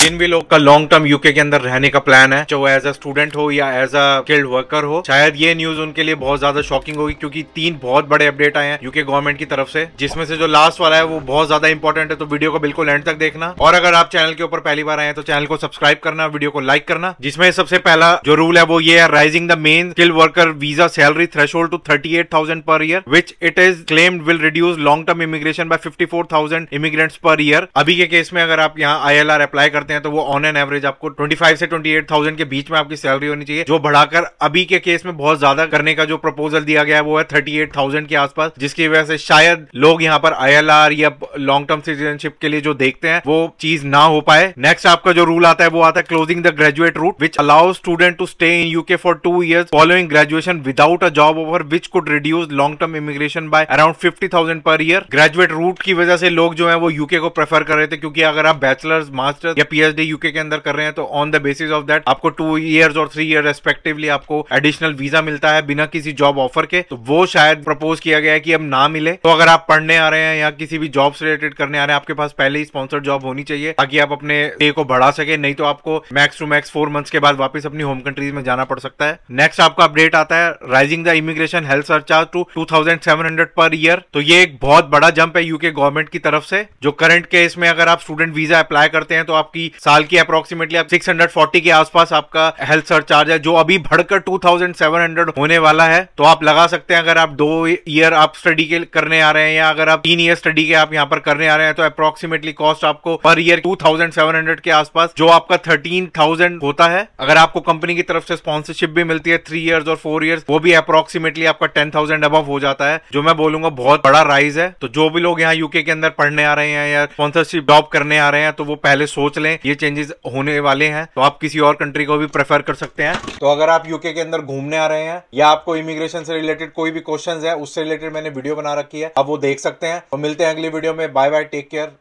जिन भी लोग का लॉन्ग टर्म यूके के अंदर रहने का प्लान है चाहे एज अ स्टूडेंट हो या एज अ स्किल्ड वर्कर हो शायद ये न्यूज उनके लिए बहुत ज्यादा शॉकिंग होगी क्योंकि तीन बहुत बड़े अपडेट आए हैं यूके गवर्नमेंट की तरफ से जिसमें से जो लास्ट वाला है वो बहुत ज्यादा इंपॉर्टेंट है तो वीडियो को बिल्कुल एंड तक देखना और अगर आप चैनल के ऊपर पहली बार आए तो चैनल को सब्सक्राइब करना वीडियो को लाइक करना जिसमें सबसे पहला जो रूल है वो ये है rising the main skill worker visa salary threshold to thirty eight thousand per year which it is claimed will reduce long term immigration by fifty four thousand immigrants per year अभी के case में अगर आप यहाँ I L R apply करते करते हैं तो वो ऑन एन एवरेज आपको ट्वेंटी फाइव से ट्वेंटी एट थाउजेंड के बीच में आपकी सैलरी होनी चाहिए जो बढ़ाकर अभी के केस में बहुत ज्यादा करने का जो प्रपोजल दिया गया है वो है थर्टी एट थाउजेंड के आसपास जिसकी वजह से शायद लोग यहाँ पर आई या लॉन्ग टर्म सिटीजनशिप के लिए जो देखते हैं वो चीज ना हो पाए नेक्स्ट आपका जो रूल आता है वो आता है closing the graduate route which allow student to stay in UK for two year following graduation without a job over which could reduce long term immigration by around fifty thousand per year graduate route की वजह से लोग जो है वो UK को prefer कर रहे थे क्योंकि अगर आप बैचलर्स मास्टर्स या पी पीएचडी यूके के अंदर कर रहे हैं तो on the basis of that आपको टू ईयर और थ्री ईयर रेस्पेक्टिवली आपको एडिशनल वीजा मिलता है बिना किसी जॉब ऑफर के तो वो शायद प्रपोज किया गया है कि अब ना मिले तो अगर आप पढ़ने आ रहे हैं या किसी भी जॉब से रिलेटेड करने आ रहे हैं आपके पास पहले ही स्पॉन्सर्ड जॉब होनी चाहिए ताकि आप अपने पे को बढ़ा सके नहीं तो आपको max to max four months के बाद वापस अपनी होम कंट्रीज में जाना पड़ सकता है नेक्स्ट आपका अपडेट आता है rising the immigration health surcharge to two per year तो ये एक बहुत बड़ा जंप है यूके गवर्नमेंट की तरफ से जो करंट केस में अगर आप स्टूडेंट वीजा अप्लाई करते हैं तो आपकी साल की अप्रोक्सीमेटली हंड्रेड फोर्टी के आसपास आपका हेल्थ सरचार्ज है जो अभी बढ़कर हंड्रेड होने वाला है तो आप लगा सकते हैं अगर आप दो ईयर आप स्टडी के करने आ रहे हैं या अगर आप तीन ईयर स्टडी के आप यहाँ पर करने आ रहे हैं तो अप्रोक्सीमेटली कॉस्ट आपको per year two thousand seven hundred के आसपास जो आपका थर्टीन थाउजेंड होता है अगर आपको कंपनी की तरफ से स्पॉन्सरशिप भी मिलती है थ्री ईयर्स और फोर ईयर्स वो भी अप्रोक्सीमेटली आपका थाउजेंड अबव हो जाता है जो मैं बोलूंगा बहुत बड़ा राइज है तो जो भी लोग यहाँ यूके के अंदर पढ़ने आ रहे हैं या स्पॉन्सरशिप जॉब करने आ रहे हैं तो वो पहले सोच लें ये चेंजेस होने वाले हैं तो आप किसी और कंट्री को भी प्रेफर कर सकते हैं तो अगर आप यूके के अंदर घूमने आ रहे हैं या आपको इमिग्रेशन से रिलेटेड कोई भी क्वेश्चन है उससे रिलेटेड मैंने वीडियो बना रखी है आप वो देख सकते हैं और तो मिलते हैं अगली वीडियो में बाय बाय टेक केयर